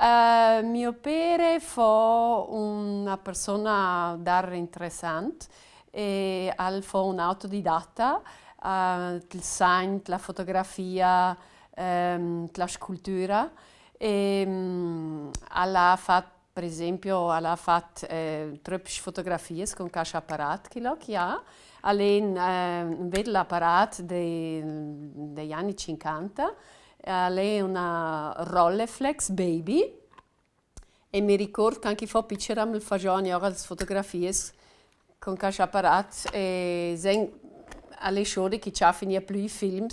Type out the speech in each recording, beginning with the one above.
Uh, eh, mio pere fu una persona dar interessante e fu un autodidatta, uh, il sign, la fotografia, um, la scultura e um, alla fatto per esempio, alla fatto eh, tre fotografie con cash apparat che lo ha, all'in eh, un bel apparat degli anni 50 Uh, lei è una Rolleflex Baby e mi ricordo anche fa picceram il fagioni ora le fotografie con Cascia Parat e zen alle sciore che ci finito più i film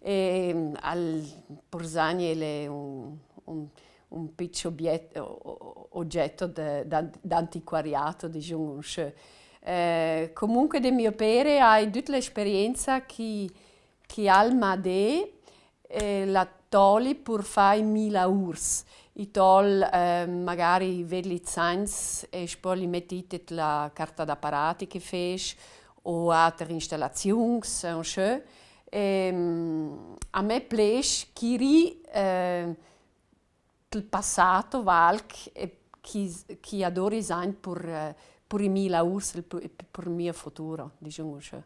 e mm, al Porzani è un, un, un piccolo obietto, oggetto d'antiquariato di diciamo, Jungunsh. Eh, comunque del mio pere hai tutta l'esperienza che, che Alma de eh, la Tolli pur fai mila urs. I tol eh, magari vedi zains e poi li mettete la carta d'apparati che feci o altre installazioni, un show. E, ehm, a me piace chi ri eh, il passato valc e chi, chi adori zain pur, pur i mila urs e pur, il mio futuro, diciamo Show.